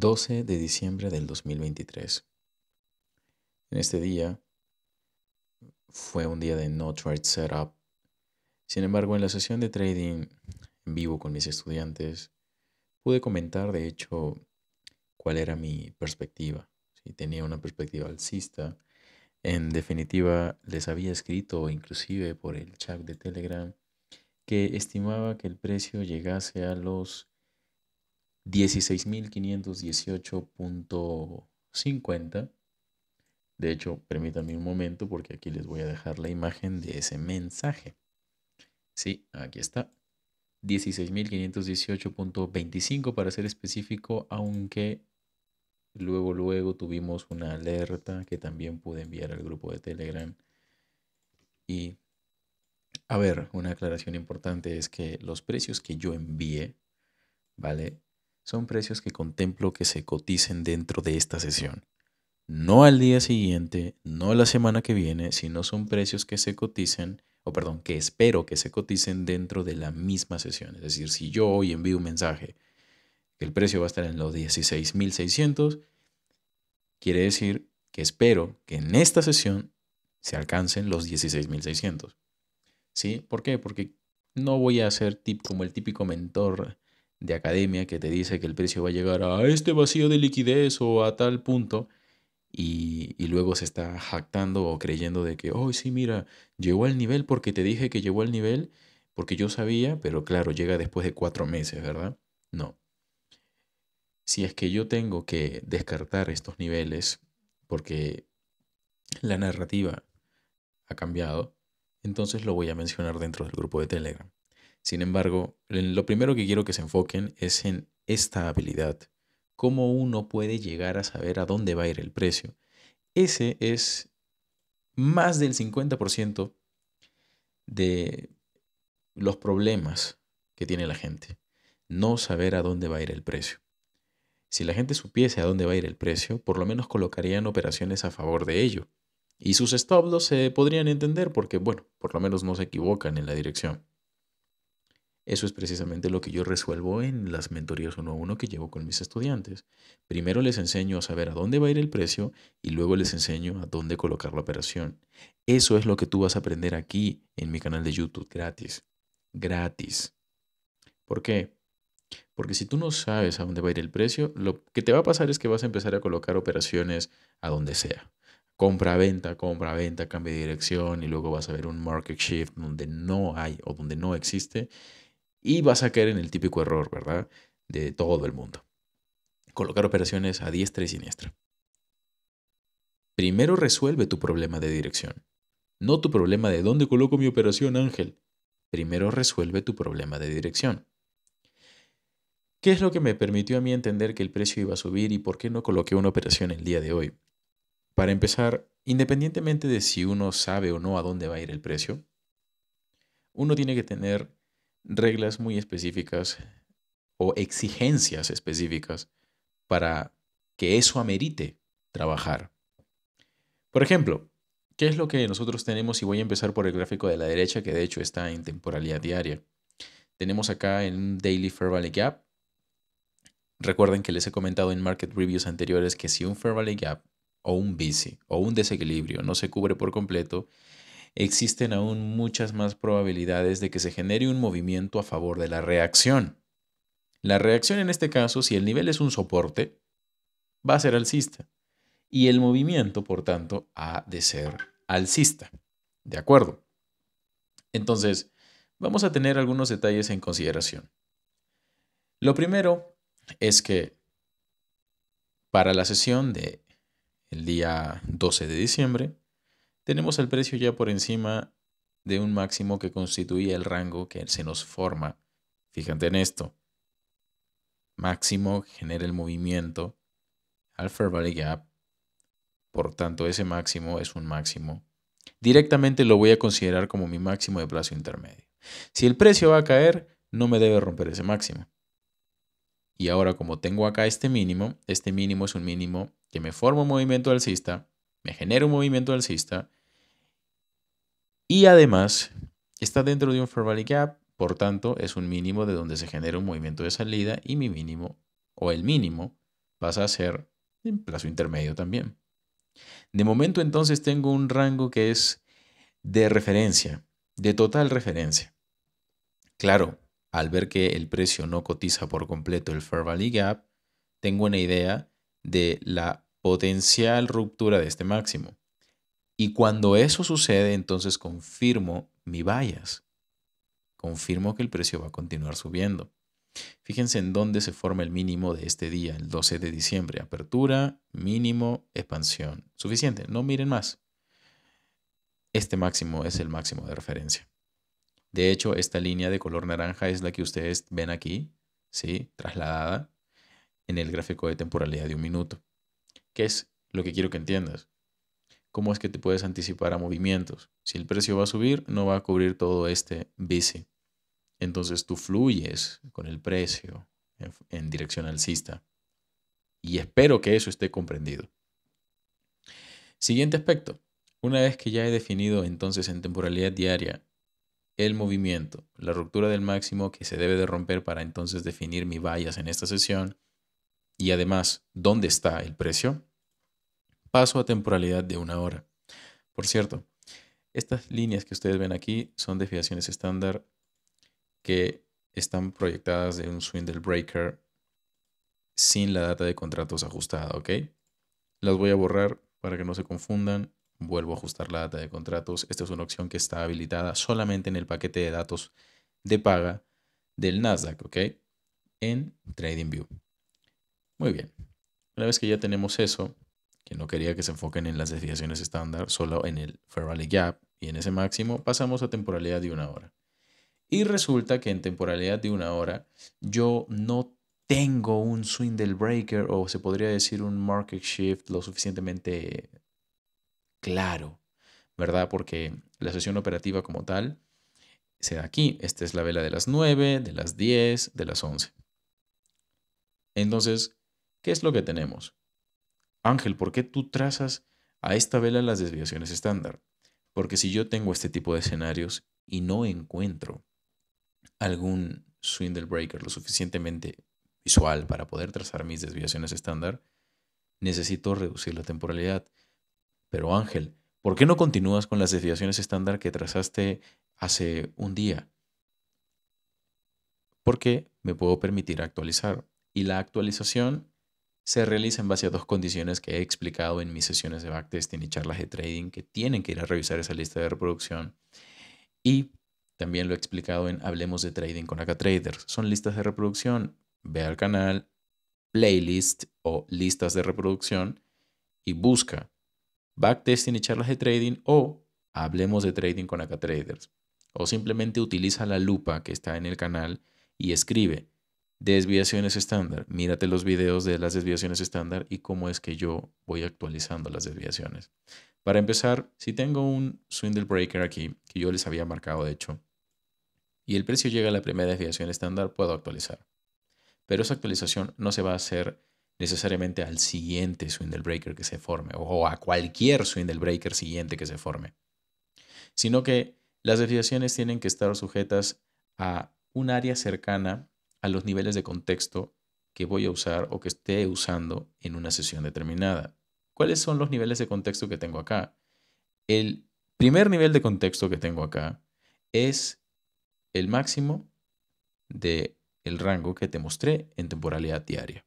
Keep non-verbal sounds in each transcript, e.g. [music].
12 de diciembre del 2023. En este día fue un día de no trade setup. Sin embargo, en la sesión de trading en vivo con mis estudiantes, pude comentar de hecho cuál era mi perspectiva. Si tenía una perspectiva alcista, en definitiva, les había escrito inclusive por el chat de Telegram que estimaba que el precio llegase a los 16.518.50. De hecho, permítanme un momento porque aquí les voy a dejar la imagen de ese mensaje. Sí, aquí está. 16.518.25 para ser específico, aunque luego, luego tuvimos una alerta que también pude enviar al grupo de Telegram. Y, a ver, una aclaración importante es que los precios que yo envié, ¿vale? son precios que contemplo que se coticen dentro de esta sesión. No al día siguiente, no la semana que viene, sino son precios que se coticen, o perdón, que espero que se coticen dentro de la misma sesión. Es decir, si yo hoy envío un mensaje que el precio va a estar en los 16.600, quiere decir que espero que en esta sesión se alcancen los 16.600. ¿Sí? ¿Por qué? Porque no voy a ser tip, como el típico mentor de academia que te dice que el precio va a llegar a este vacío de liquidez o a tal punto y, luego se está jactando o creyendo de que, oh, sí, mira, llegó al nivel porque te dije que llegó al nivel porque yo sabía, pero claro, llega después de cuatro meses, ¿verdad? No. Si es que yo tengo que descartar estos niveles porque la narrativa ha cambiado, entonces lo voy a mencionar dentro del grupo de Telegram. Sin embargo, lo primero que quiero que se enfoquen es en esta habilidad, cómo uno puede llegar a saber a dónde va a ir el precio. Ese es más del 50% de los problemas que tiene la gente, no saber a dónde va a ir el precio. Si la gente supiese a dónde va a ir el precio, por lo menos colocarían operaciones a favor de ello. Y sus stop loss se podrían entender porque, bueno, por lo menos no se equivocan en la dirección. Eso es precisamente lo que yo resuelvo en las mentorías uno a uno que llevo con mis estudiantes. Primero les enseño a saber a dónde va a ir el precio y luego les enseño a dónde colocar la operación. Eso es lo que tú vas a aprender aquí en mi canal de YouTube gratis. Gratis. ¿Por qué? Porque si tú no sabes a dónde va a ir el precio, lo que te va a pasar es que vas a empezar a colocar operaciones a donde sea compra-venta, compra-venta, cambio de dirección y luego vas a ver un market shift donde no hay o donde no existe y vas a caer en el típico error, ¿verdad? De todo el mundo. Colocar operaciones a diestra y siniestra. Primero resuelve tu problema de dirección, no tu problema de dónde coloco mi operación, Ángel. Primero resuelve tu problema de dirección. ¿Qué es lo que me permitió a mí entender que el precio iba a subir y por qué no coloqué una operación el día de hoy? Para empezar, independientemente de si uno sabe o no a dónde va a ir el precio, uno tiene que tener reglas muy específicas o exigencias específicas para que eso amerite trabajar. Por ejemplo, ¿qué es lo que nosotros tenemos? Y voy a empezar por el gráfico de la derecha, que de hecho está en temporalidad diaria. Tenemos acá en un Daily Fair Value Gap. Recuerden que les he comentado en market reviews anteriores que si un Fair Value Gap o un bici o un desequilibrio no se cubre por completo, existen aún muchas más probabilidades de que se genere un movimiento a favor de la reacción. La reacción en este caso, si el nivel es un soporte, va a ser alcista. Y el movimiento, por tanto, ha de ser alcista. ¿De acuerdo? Entonces, vamos a tener algunos detalles en consideración. Lo primero es que para la sesión del el día 12 de diciembre, tenemos el precio ya por encima de un máximo que constituye el rango que se nos forma. Fíjate en esto. Máximo genera el movimiento Alpha Value Gap. Por tanto, ese máximo es un máximo. Directamente lo voy a considerar como mi máximo de plazo intermedio. Si el precio va a caer, no me debe romper ese máximo. Y ahora como tengo acá este mínimo, este mínimo es un mínimo que me forma un movimiento alcista me genera un movimiento alcista y además está dentro de un fair value gap, por tanto es un mínimo de donde se genera un movimiento de salida y mi mínimo o el mínimo vas a ser en plazo intermedio también. De momento entonces tengo un rango que es de referencia, de total referencia. Claro, al ver que el precio no cotiza por completo el fair value gap, tengo una idea de la potencial ruptura de este máximo. Y cuando eso sucede, entonces confirmo mi vallas, Confirmo que el precio va a continuar subiendo. Fíjense en dónde se forma el mínimo de este día, el 12 de diciembre. Apertura, mínimo, expansión. Suficiente, no miren más. Este máximo es el máximo de referencia. De hecho, esta línea de color naranja es la que ustedes ven aquí, ¿sí? Trasladada en el gráfico de temporalidad de un minuto. ¿Qué es lo que quiero que entiendas? ¿Cómo es que te puedes anticipar a movimientos? Si el precio va a subir, no va a cubrir todo este bici. Entonces tú fluyes con el precio en, dirección alcista. Y espero que eso esté comprendido. Siguiente aspecto. Una vez que ya he definido entonces en temporalidad diaria el movimiento, la ruptura del máximo que se debe de romper para entonces definir mi vallas en esta sesión, y además dónde está el precio, paso a temporalidad de una hora. Por cierto, estas líneas que ustedes ven aquí son desviaciones estándar que están proyectadas de un swindle breaker sin la data de contratos ajustada, ¿ok? Las voy a borrar para que no se confundan. Vuelvo a ajustar la data de contratos. Esta es una opción que está habilitada solamente en el paquete de datos de paga del Nasdaq, ¿ok? En TradingView. Muy bien. Una vez que ya tenemos eso, que no quería que se enfoquen en las desviaciones estándar, solo en el Ferrari Gap y en ese máximo, pasamos a temporalidad de una hora. Y resulta que en temporalidad de una hora yo no tengo un swing del breaker o se podría decir un market shift lo suficientemente claro, ¿verdad? Porque la sesión operativa como tal se da aquí. Esta es la vela de las 9, de las 10, de las 11. Entonces, ¿Qué es lo que tenemos? Ángel, ¿por qué tú trazas a esta vela las desviaciones estándar? Porque si yo tengo este tipo de escenarios y no encuentro algún swindle breaker lo suficientemente visual para poder trazar mis desviaciones estándar, necesito reducir la temporalidad. Pero Ángel, ¿por qué no continúas con las desviaciones estándar que trazaste hace un día? Porque me puedo permitir actualizar. Y la actualización se realiza en base a dos condiciones que he explicado en mis sesiones de backtesting y charlas de trading que tienen que ir a revisar esa lista de reproducción. Y también lo he explicado en Hablemos de Trading con Traders. Son listas de reproducción. Ve al canal, playlist o listas de reproducción y busca backtesting y charlas de trading o Hablemos de Trading con Traders. O simplemente utiliza la lupa que está en el canal y escribe Desviaciones estándar. Mírate los videos de las desviaciones estándar y cómo es que yo voy actualizando las desviaciones. Para empezar, si tengo un swindle breaker aquí, que yo les había marcado de hecho, y el precio llega a la primera desviación estándar, puedo actualizar. Pero esa actualización no se va a hacer necesariamente al siguiente swindle breaker que se forme o a cualquier swindle breaker siguiente que se forme, sino que las desviaciones tienen que estar sujetas a un área cercana a los niveles de contexto que voy a usar o que esté usando en una sesión determinada. ¿Cuáles son los niveles de contexto que tengo acá? El primer nivel de contexto que tengo acá es el máximo del el rango que te mostré en temporalidad diaria.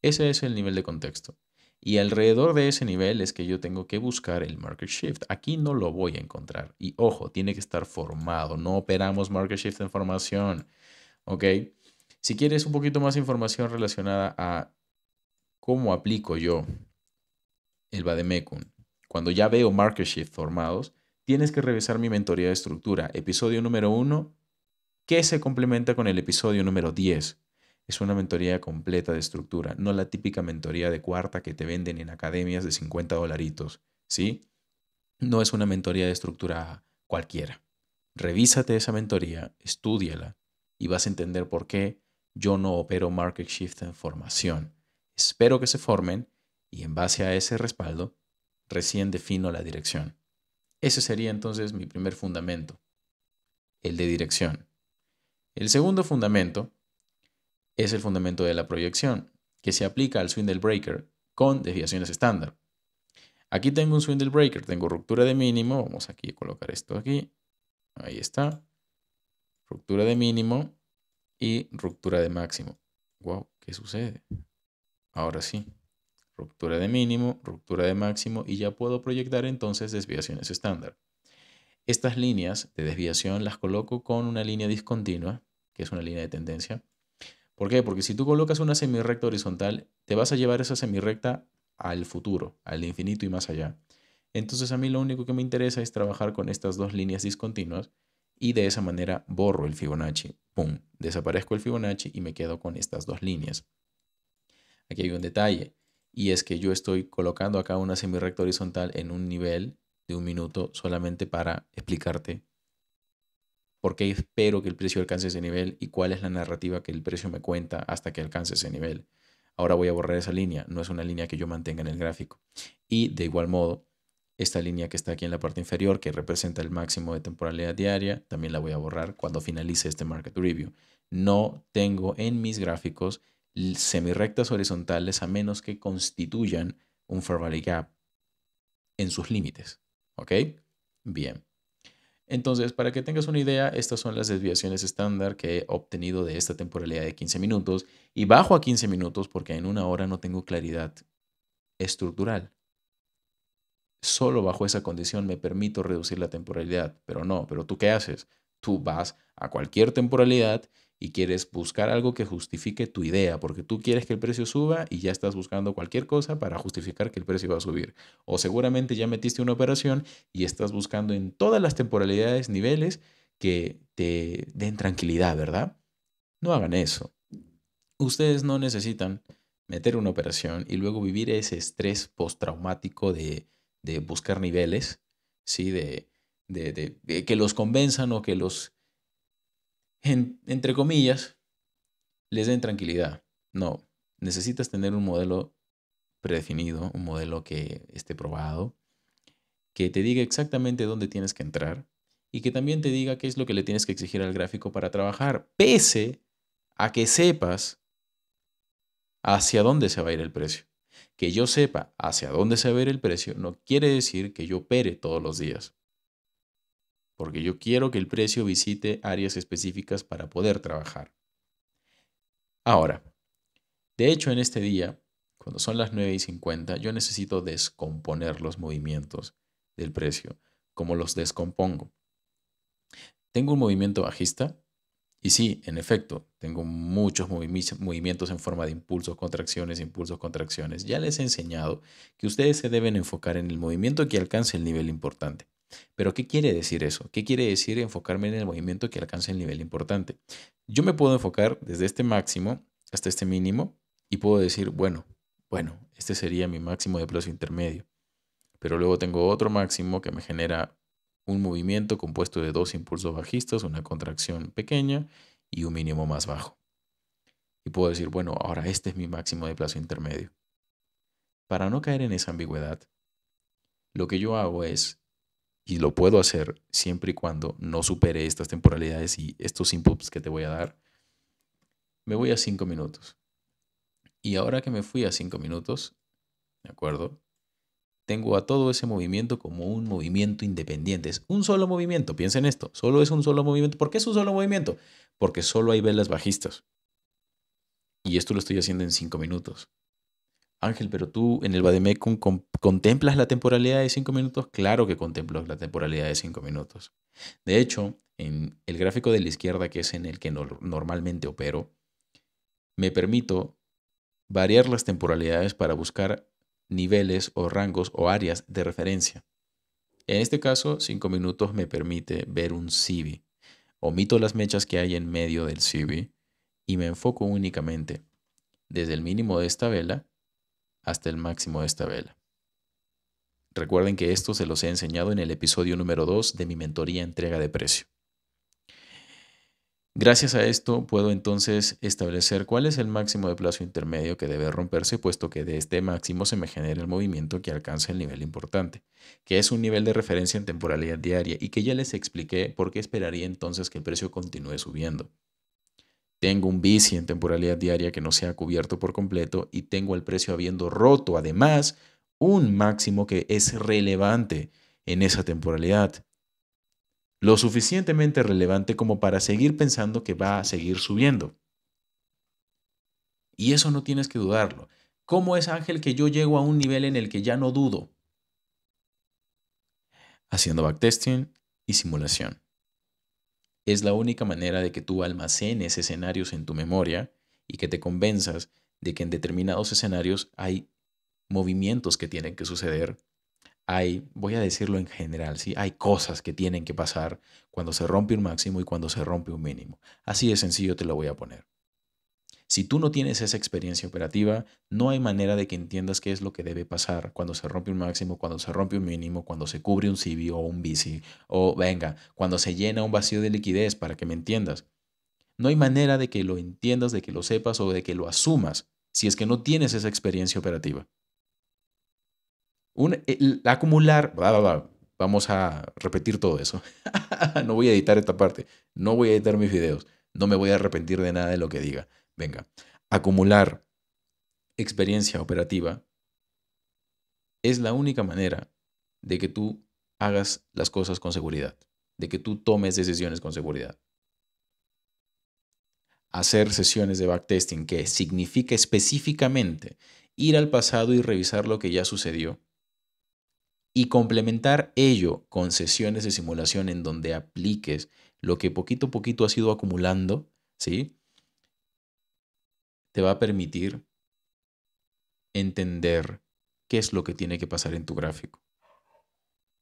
Ese es el nivel de contexto. Y alrededor de ese nivel es que yo tengo que buscar el market shift. Aquí no lo voy a encontrar. Y ojo, tiene que estar formado. No operamos market shift en formación. ¿ok? Si quieres un poquito más información relacionada a cómo aplico yo el Bademecum, cuando ya veo market formados, tienes que revisar mi mentoría de estructura, episodio número uno, que se complementa con el episodio número 10. Es una mentoría completa de estructura, no la típica mentoría de cuarta que te venden en academias de 50 dolaritos, ¿sí? No es una mentoría de estructura cualquiera. Revísate esa mentoría, estúdiala y vas a entender por qué yo no opero market shift en formación. Espero que se formen y en base a ese respaldo recién defino la dirección. Ese sería entonces mi primer fundamento, el de dirección. El segundo fundamento es el fundamento de la proyección, que se aplica al swindle breaker con desviaciones estándar. Aquí tengo un swindle breaker, tengo ruptura de mínimo, vamos aquí a colocar esto aquí, ahí está ruptura de mínimo y ruptura de máximo. Wow, ¿qué sucede? Ahora sí, ruptura de mínimo, ruptura de máximo y ya puedo proyectar entonces desviaciones estándar. Estas líneas de desviación las coloco con una línea discontinua, que es una línea de tendencia. ¿Por qué? Porque si tú colocas una semirrecta horizontal, te vas a llevar esa semirrecta al futuro, al infinito y más allá. Entonces a mí lo único que me interesa es trabajar con estas dos líneas discontinuas y de esa manera borro el Fibonacci. ¡Pum! Desaparezco el Fibonacci y me quedo con estas dos líneas. Aquí hay un detalle y es que yo estoy colocando acá una semirrecta horizontal en un nivel de un minuto solamente para explicarte por qué espero que el precio alcance ese nivel y cuál es la narrativa que el precio me cuenta hasta que alcance ese nivel. Ahora voy a borrar esa línea, no es una línea que yo mantenga en el gráfico. Y de igual modo, esta línea que está aquí en la parte inferior, que representa el máximo de temporalidad diaria, también la voy a borrar cuando finalice este market review. No tengo en mis gráficos semirectas horizontales a menos que constituyan un fair gap en sus límites. ¿Ok? Bien. Entonces, para que tengas una idea, estas son las desviaciones estándar que he obtenido de esta temporalidad de 15 minutos y bajo a 15 minutos porque en una hora no tengo claridad estructural. Solo bajo esa condición me permito reducir la temporalidad, pero no, pero tú qué haces? Tú vas a cualquier temporalidad y quieres buscar algo que justifique tu idea, porque tú quieres que el precio suba y ya estás buscando cualquier cosa para justificar que el precio va a subir. O seguramente ya metiste una operación y estás buscando en todas las temporalidades niveles que te den tranquilidad, ¿verdad? No hagan eso. Ustedes no necesitan meter una operación y luego vivir ese estrés postraumático de de buscar niveles, ¿sí? De, que los convenzan o que los, entre comillas, les den tranquilidad. No, necesitas tener un modelo predefinido, un modelo que esté probado, que te diga exactamente dónde tienes que entrar y que también te diga qué es lo que le tienes que exigir al gráfico para trabajar, pese a que sepas hacia dónde se va a ir el precio. Que yo sepa hacia dónde se va el precio no quiere decir que yo opere todos los días. Porque yo quiero que el precio visite áreas específicas para poder trabajar. Ahora, de hecho en este día, cuando son las 9 y 50, yo necesito descomponer los movimientos del precio, como los descompongo. Tengo un movimiento bajista, y sí, en efecto, tengo muchos movimientos en forma de impulsos, contracciones, impulsos, contracciones. Ya les he enseñado que ustedes se deben enfocar en el movimiento que alcance el nivel importante. Pero ¿qué quiere decir eso? ¿Qué quiere decir enfocarme en el movimiento que alcance el nivel importante? Yo me puedo enfocar desde este máximo hasta este mínimo y puedo decir, bueno, bueno, este sería mi máximo de plazo intermedio. Pero luego tengo otro máximo que me genera un movimiento compuesto de dos impulsos bajistas, una contracción pequeña y un mínimo más bajo. Y puedo decir, bueno, ahora este es mi máximo de plazo intermedio. Para no caer en esa ambigüedad, lo que yo hago es, y lo puedo hacer siempre y cuando no supere estas temporalidades y estos inputs que te voy a dar, me voy a cinco minutos. Y ahora que me fui a cinco minutos, ¿de acuerdo? tengo a todo ese movimiento como un movimiento independiente. Es un solo movimiento, piensen esto, solo es un solo movimiento. ¿Por qué es un solo movimiento? Porque solo hay velas bajistas. Y esto lo estoy haciendo en cinco minutos. Ángel, pero tú en el Bademecum contemplas la temporalidad de cinco minutos. Claro que contemplo la temporalidad de cinco minutos. De hecho, en el gráfico de la izquierda, que es en el que normalmente opero, me permito variar las temporalidades para buscar niveles o rangos o áreas de referencia. En este caso, 5 minutos me permite ver un CV. Omito las mechas que hay en medio del CV y me enfoco únicamente desde el mínimo de esta vela hasta el máximo de esta vela. Recuerden que esto se los he enseñado en el episodio número 2 de mi mentoría entrega de precio. Gracias a esto puedo entonces establecer cuál es el máximo de plazo intermedio que debe romperse, puesto que de este máximo se me genera el movimiento que alcanza el nivel importante, que es un nivel de referencia en temporalidad diaria y que ya les expliqué por qué esperaría entonces que el precio continúe subiendo. Tengo un bici en temporalidad diaria que no se ha cubierto por completo y tengo el precio habiendo roto además un máximo que es relevante en esa temporalidad lo suficientemente relevante como para seguir pensando que va a seguir subiendo. Y eso no tienes que dudarlo. ¿Cómo es Ángel que yo llego a un nivel en el que ya no dudo? Haciendo backtesting y simulación. Es la única manera de que tú almacenes escenarios en tu memoria y que te convenzas de que en determinados escenarios hay movimientos que tienen que suceder hay, voy a decirlo en general, ¿sí? hay cosas que tienen que pasar cuando se rompe un máximo y cuando se rompe un mínimo. Así de sencillo te lo voy a poner. Si tú no tienes esa experiencia operativa, no hay manera de que entiendas qué es lo que debe pasar cuando se rompe un máximo, cuando se rompe un mínimo, cuando se cubre un CB o un bici, o venga, cuando se llena un vacío de liquidez, para que me entiendas. No hay manera de que lo entiendas, de que lo sepas o de que lo asumas si es que no tienes esa experiencia operativa. E, acumular, vamos a repetir todo eso. [laughs] no voy a editar esta parte, no voy a editar mis videos, no me voy a arrepentir de nada de lo que diga. Venga, acumular experiencia operativa es la única manera de que tú hagas las cosas con seguridad, de que tú tomes decisiones con seguridad. Hacer sesiones de backtesting que significa específicamente ir al pasado y revisar lo que ya sucedió y complementar ello con sesiones de simulación en donde apliques lo que poquito a poquito has ido acumulando, ¿sí? Te va a permitir entender qué es lo que tiene que pasar en tu gráfico.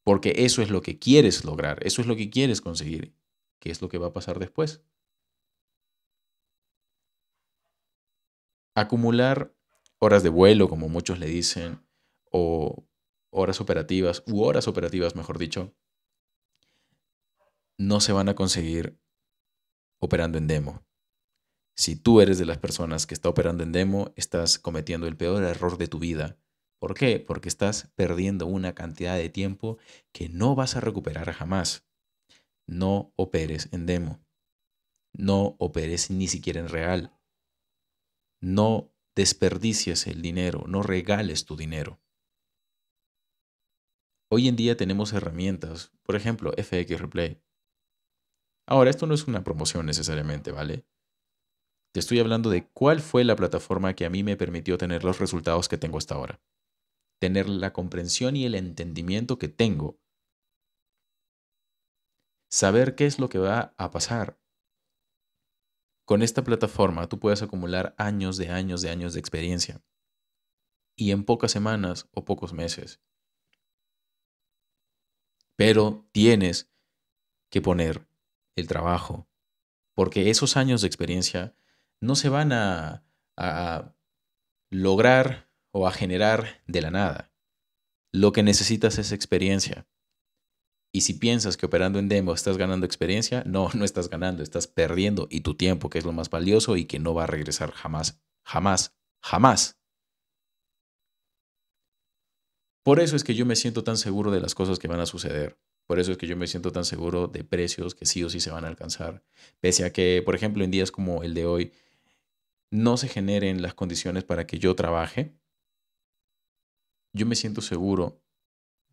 Porque eso es lo que quieres lograr, eso es lo que quieres conseguir. ¿Qué es lo que va a pasar después? Acumular horas de vuelo, como muchos le dicen, o horas operativas u horas operativas, mejor dicho, no se van a conseguir operando en demo. Si tú eres de las personas que está operando en demo, estás cometiendo el peor error de tu vida. ¿Por qué? Porque estás perdiendo una cantidad de tiempo que no vas a recuperar jamás. No operes en demo. No operes ni siquiera en real. No desperdicies el dinero, no regales tu dinero. Hoy en día tenemos herramientas, por ejemplo, FX Replay. Ahora, esto no es una promoción necesariamente, ¿vale? Te estoy hablando de cuál fue la plataforma que a mí me permitió tener los resultados que tengo hasta ahora. Tener la comprensión y el entendimiento que tengo. Saber qué es lo que va a pasar. Con esta plataforma tú puedes acumular años de años de años de experiencia. Y en pocas semanas o pocos meses pero tienes que poner el trabajo, porque esos años de experiencia no se van a, lograr o a generar de la nada. Lo que necesitas es experiencia. Y si piensas que operando en demo estás ganando experiencia, no, [laughs] no estás ganando, estás perdiendo y tu tiempo, que es lo más valioso y que no va a regresar jamás, jamás, jamás por eso es que yo me siento tan seguro de las cosas que van a suceder. Por eso es que yo me siento tan seguro de precios que sí o sí se van a alcanzar. Pese a que, por ejemplo, en días como el de hoy, no se generen las condiciones para que yo trabaje, yo me siento seguro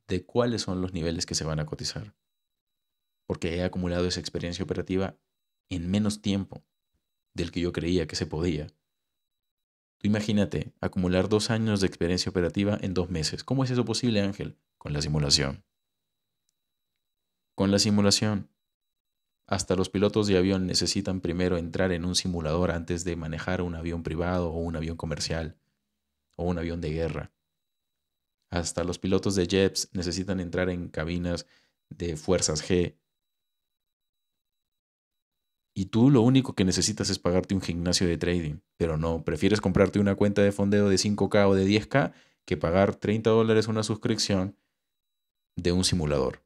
de cuáles son los niveles que se van a cotizar. Porque he acumulado esa experiencia operativa en menos tiempo del que yo creía que se podía. Tú imagínate acumular dos años de experiencia operativa en dos meses. ¿Cómo es eso posible, Ángel? Con la simulación. Con la simulación. Hasta los pilotos de avión necesitan primero entrar en un simulador antes de manejar un avión privado o un avión comercial o un avión de guerra. Hasta los pilotos de jets necesitan entrar en cabinas de fuerzas G y tú lo único que necesitas es pagarte un gimnasio de trading. Pero no, prefieres comprarte una cuenta de fondeo de 5K o de 10K que pagar 30 dólares una suscripción de un simulador.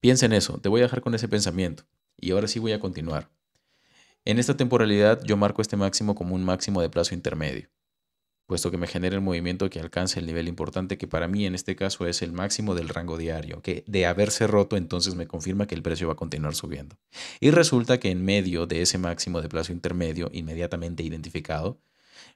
Piensa en eso, te voy a dejar con ese pensamiento. Y ahora sí voy a continuar. En esta temporalidad yo marco este máximo como un máximo de plazo intermedio puesto que me genera el movimiento que alcance el nivel importante que para mí en este caso es el máximo del rango diario, que de haberse roto entonces me confirma que el precio va a continuar subiendo. Y resulta que en medio de ese máximo de plazo intermedio inmediatamente identificado,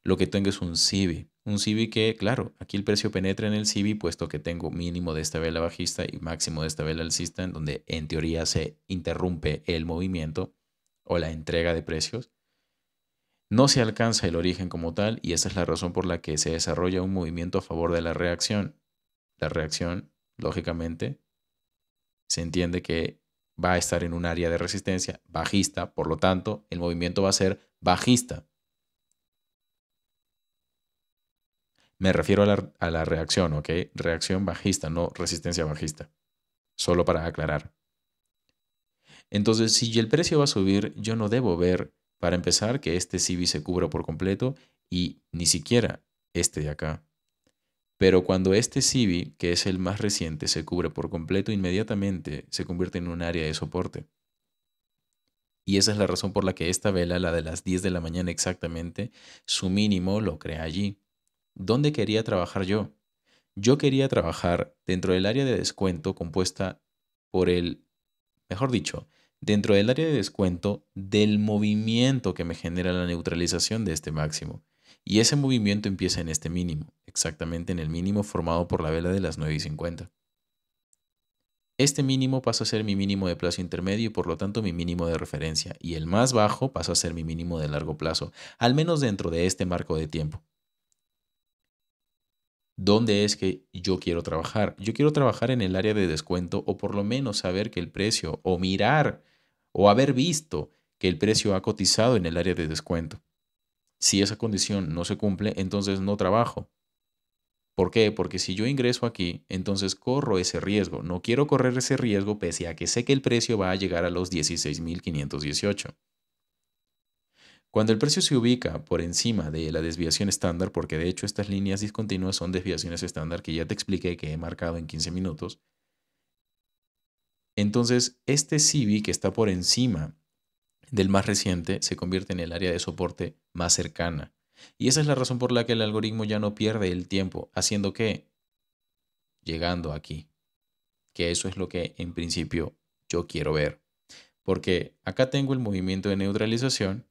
lo que tengo es un CIBI. Un CIBI que, claro, aquí el precio penetra en el CIBI puesto que tengo mínimo de esta vela bajista y máximo de esta vela alcista en donde en teoría se interrumpe el movimiento o la entrega de precios no se alcanza el origen como tal y esa es la razón por la que se desarrolla un movimiento a favor de la reacción. La reacción, lógicamente, se entiende que va a estar en un área de resistencia bajista, por lo tanto, el movimiento va a ser bajista. Me refiero a la, reacción, ¿ok? Reacción bajista, no resistencia bajista. Solo para aclarar. Entonces, si el precio va a subir, yo no debo ver para empezar, que este cibi se cubra por completo y ni siquiera este de acá. Pero cuando este cibi, que es el más reciente, se cubre por completo, inmediatamente se convierte en un área de soporte. Y esa es la razón por la que esta vela, la de las 10 de la mañana exactamente, su mínimo lo crea allí. ¿Dónde quería trabajar yo? Yo quería trabajar dentro del área de descuento compuesta por el, mejor dicho, dentro del área de descuento del movimiento que me genera la neutralización de este máximo. Y ese movimiento empieza en este mínimo, exactamente en el mínimo formado por la vela de las 9 y 50. Este mínimo pasa a ser mi mínimo de plazo intermedio y por lo tanto mi mínimo de referencia, y el más bajo pasa a ser mi mínimo de largo plazo, al menos dentro de este marco de tiempo. ¿Dónde es que yo quiero trabajar? Yo quiero trabajar en el área de descuento o por lo menos saber que el precio o mirar o haber visto que el precio ha cotizado en el área de descuento. Si esa condición no se cumple, entonces no trabajo. ¿Por qué? Porque si yo ingreso aquí, entonces corro ese riesgo. No quiero correr ese riesgo pese a que sé que el precio va a llegar a los 16.518. Cuando el precio se ubica por encima de la desviación estándar, porque de hecho estas líneas discontinuas son desviaciones estándar que ya te expliqué que he marcado en 15 minutos, entonces, este CV que está por encima del más reciente se convierte en el área de soporte más cercana. Y esa es la razón por la que el algoritmo ya no pierde el tiempo, haciendo que llegando aquí, que eso es lo que en principio yo quiero ver. Porque acá tengo el movimiento de neutralización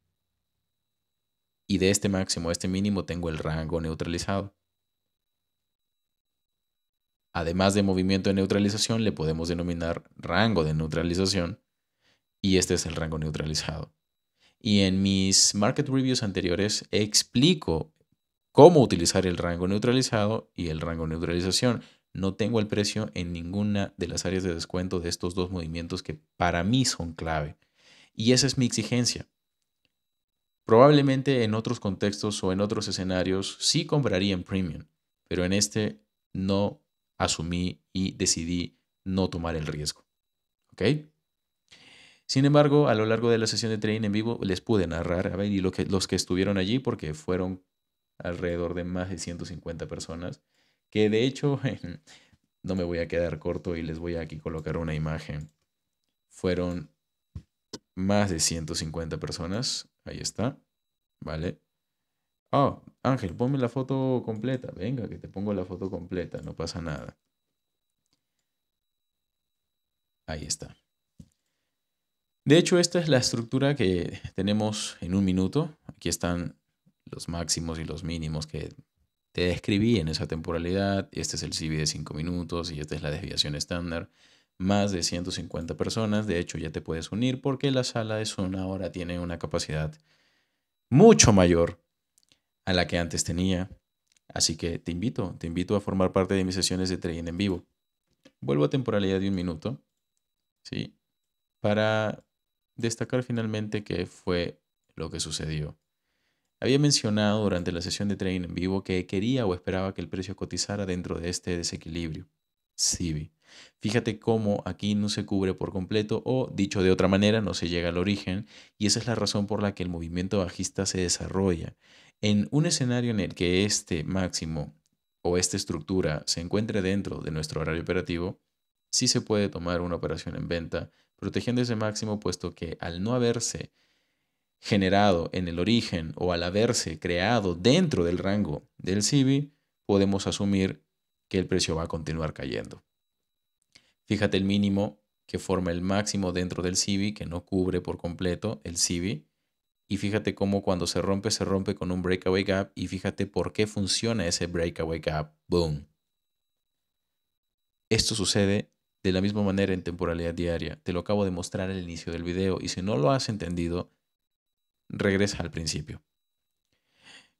y de este máximo a este mínimo tengo el rango neutralizado además de movimiento de neutralización, le podemos denominar rango de neutralización y este es el rango neutralizado. Y en mis market reviews anteriores explico cómo utilizar el rango neutralizado y el rango neutralización. No tengo el precio en ninguna de las áreas de descuento de estos dos movimientos que para mí son clave. Y esa es mi exigencia. Probablemente en otros contextos o en otros escenarios sí compraría en premium, pero en este no asumí y decidí no tomar el riesgo. ¿Ok? Sin embargo, a lo largo de la sesión de training en vivo les pude narrar, a ver, y lo que, los que estuvieron allí, porque fueron alrededor de más de 150 personas, que de hecho, [laughs] no me voy a quedar corto y les voy a aquí colocar una imagen. Fueron más de 150 personas, ahí está, ¿vale? Ah, Ángel, ponme la foto completa. Venga, que te pongo la foto completa, no pasa nada. Ahí está. De hecho, esta es la estructura que tenemos en un minuto. Aquí están los máximos y los mínimos que te describí en esa temporalidad. Este es el CV de 5 minutos y esta es la desviación estándar. Más de 150 personas. De hecho, ya te puedes unir porque la sala de zona ahora tiene una capacidad mucho mayor a la que antes tenía. Así que te invito, te invito a formar parte de mis sesiones de trading en vivo. Vuelvo a temporalidad de un minuto, ¿sí? Para destacar finalmente qué fue lo que sucedió. Había mencionado durante la sesión de trading en vivo que quería o esperaba que el precio cotizara dentro de este desequilibrio. Sí, Fíjate cómo aquí no se cubre por completo o, dicho de otra manera, no se llega al origen y esa es la razón por la que el movimiento bajista se desarrolla. En un escenario en el que este máximo o esta estructura se encuentre dentro de nuestro horario operativo, sí se puede tomar una operación en venta protegiendo ese máximo puesto que al no haberse generado en el origen o al haberse creado dentro del rango del CIBI, podemos asumir que el precio va a continuar cayendo. Fíjate el mínimo que forma el máximo dentro del CIBI, que no cubre por completo el CIBI, y fíjate cómo cuando se rompe, se rompe con un breakaway gap. Y fíjate por qué funciona ese breakaway gap. Boom. Esto sucede de la misma manera en temporalidad diaria. Te lo acabo de mostrar al inicio del video. Y si no lo has entendido, regresa al principio.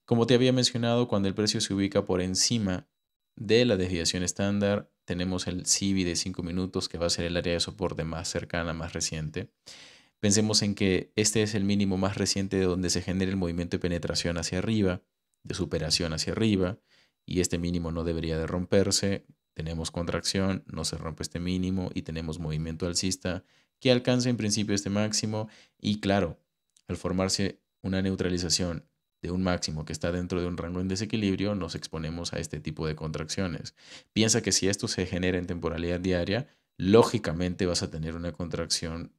Como te había mencionado, cuando el precio se ubica por encima de la desviación estándar, tenemos el CB de 5 minutos, que va a ser el área de soporte más cercana, más reciente. Pensemos en que este es el mínimo más reciente de donde se genera el movimiento de penetración hacia arriba, de superación hacia arriba, y este mínimo no debería de romperse. Tenemos contracción, no se rompe este mínimo y tenemos movimiento alcista que alcanza en principio este máximo y claro, al formarse una neutralización de un máximo que está dentro de un rango en desequilibrio, nos exponemos a este tipo de contracciones. Piensa que si esto se genera en temporalidad diaria, lógicamente vas a tener una contracción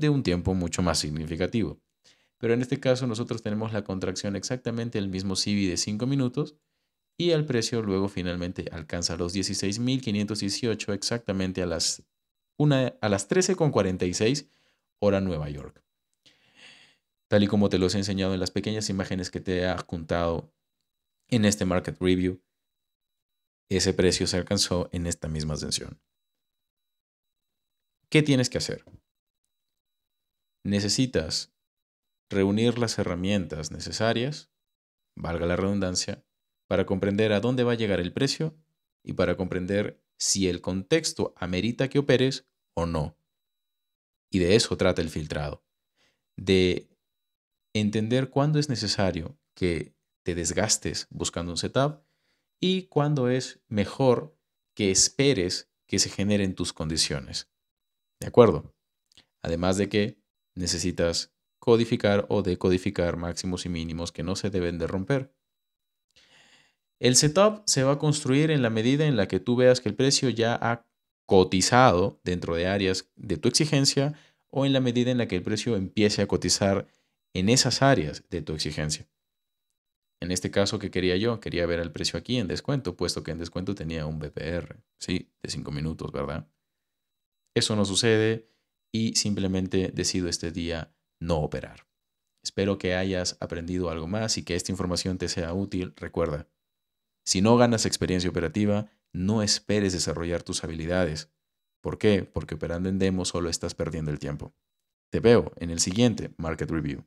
de un tiempo mucho más significativo. Pero en este caso nosotros tenemos la contracción exactamente el mismo CB de 5 minutos y el precio luego finalmente alcanza los 16.518 exactamente a las, una, a las 13.46 hora Nueva York. Tal y como te los he enseñado en las pequeñas imágenes que te he adjuntado en este market review, ese precio se alcanzó en esta misma ascensión. ¿Qué tienes que hacer? necesitas reunir las herramientas necesarias, valga la redundancia, para comprender a dónde va a llegar el precio y para comprender si el contexto amerita que operes o no. Y de eso trata el filtrado, de entender cuándo es necesario que te desgastes buscando un setup y cuándo es mejor que esperes que se generen tus condiciones. ¿De acuerdo? Además de que necesitas codificar o decodificar máximos y mínimos que no se deben de romper. El setup se va a construir en la medida en la que tú veas que el precio ya ha cotizado dentro de áreas de tu exigencia o en la medida en la que el precio empiece a cotizar en esas áreas de tu exigencia. En este caso, ¿qué quería yo? Quería ver el precio aquí en descuento, puesto que en descuento tenía un BPR, sí, de 5 minutos, ¿verdad? Eso no sucede y simplemente decido este día no operar. Espero que hayas aprendido algo más y que esta información te sea útil. Recuerda, si no ganas experiencia operativa, no esperes desarrollar tus habilidades. ¿Por qué? Porque operando en demo solo estás perdiendo el tiempo. Te veo en el siguiente Market Review.